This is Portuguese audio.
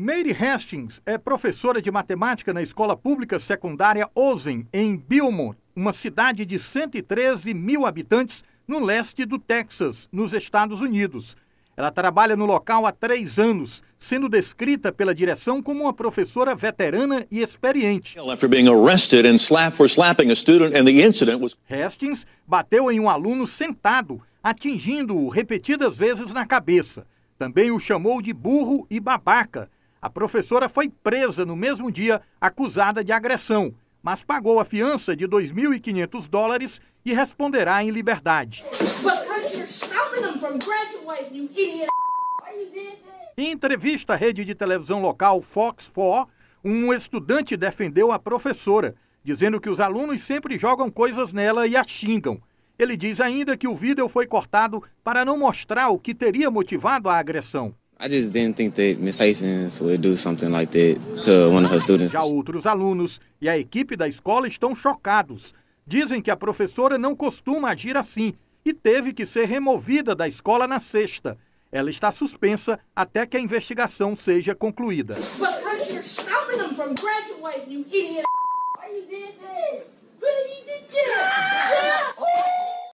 Mary Hastings é professora de matemática na Escola Pública Secundária Ozen, em Beaumont, uma cidade de 113 mil habitantes no leste do Texas, nos Estados Unidos. Ela trabalha no local há três anos, sendo descrita pela direção como uma professora veterana e experiente. Hastings bateu em um aluno sentado, atingindo-o repetidas vezes na cabeça. Também o chamou de burro e babaca a professora foi presa no mesmo dia, acusada de agressão, mas pagou a fiança de 2.500 dólares e responderá em liberdade. Em entrevista à rede de televisão local Fox 4, um estudante defendeu a professora, dizendo que os alunos sempre jogam coisas nela e a xingam. Ele diz ainda que o vídeo foi cortado para não mostrar o que teria motivado a agressão. Já outros alunos e a equipe da escola estão chocados. Dizem que a professora não costuma agir assim e teve que ser removida da escola na sexta. Ela está suspensa até que a investigação seja concluída.